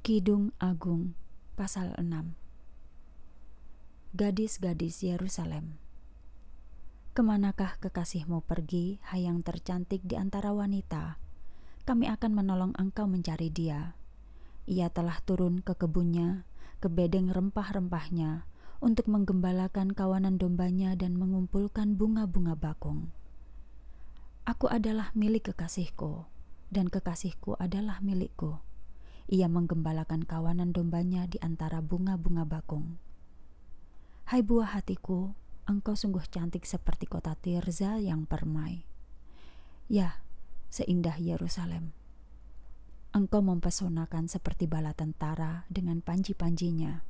Kidung Agung pasal 6 Gadis-gadis Yerusalem Kemanakah kekasihmu pergi, hayang tercantik di antara wanita? Kami akan menolong engkau mencari dia. Ia telah turun ke kebunnya, ke bedeng rempah-rempahnya, untuk menggembalakan kawanan dombanya dan mengumpulkan bunga-bunga bakung. Aku adalah milik kekasihku, dan kekasihku adalah milikku ia menggembalakan kawanan dombanya di antara bunga-bunga bakung. Hai buah hatiku, engkau sungguh cantik seperti kota Tirza yang permai. Ya, seindah Yerusalem. Engkau mempesonakan seperti bala tentara dengan panji-panjinya.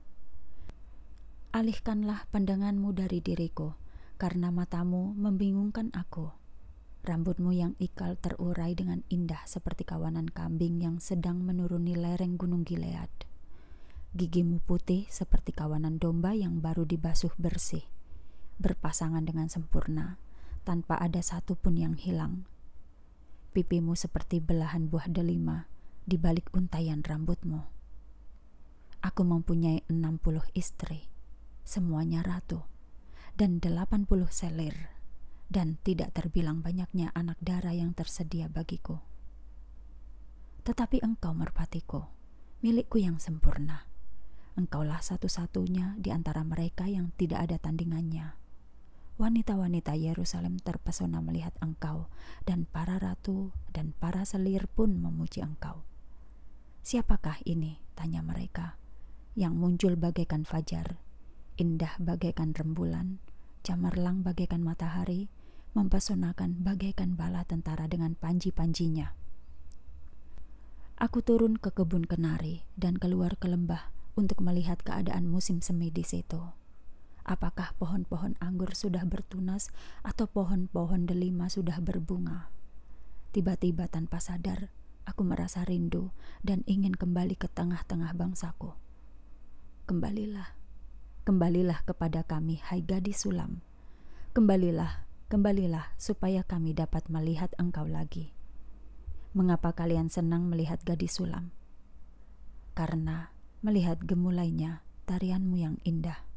Alihkanlah pandanganmu dari diriku, karena matamu membingungkan aku. Rambutmu yang ikal terurai dengan indah seperti kawanan kambing yang sedang menuruni lereng Gunung Gilead. Gigimu putih seperti kawanan domba yang baru dibasuh bersih, berpasangan dengan sempurna, tanpa ada satupun yang hilang. Pipimu seperti belahan buah delima di balik untayan rambutmu. Aku mempunyai enam puluh istri, semuanya ratu, dan delapan puluh selir dan tidak terbilang banyaknya anak darah yang tersedia bagiku. Tetapi engkau merpatiku, milikku yang sempurna. Engkaulah satu-satunya di antara mereka yang tidak ada tandingannya. Wanita-wanita Yerusalem terpesona melihat engkau, dan para ratu dan para selir pun memuji engkau. Siapakah ini? tanya mereka. Yang muncul bagaikan fajar, indah bagaikan rembulan, cemerlang bagaikan matahari, mempesonakan bagaikan bala tentara dengan panji-panjinya. Aku turun ke kebun kenari dan keluar ke lembah untuk melihat keadaan musim semi di situ. Apakah pohon-pohon anggur sudah bertunas atau pohon-pohon delima sudah berbunga? Tiba-tiba tanpa sadar, aku merasa rindu dan ingin kembali ke tengah-tengah bangsaku. Kembalilah, kembalilah kepada kami, hai gadis sulam. Kembalilah Kembalilah supaya kami dapat melihat engkau lagi. Mengapa kalian senang melihat gadis sulam? Karena melihat gemulainya tarianmu yang indah.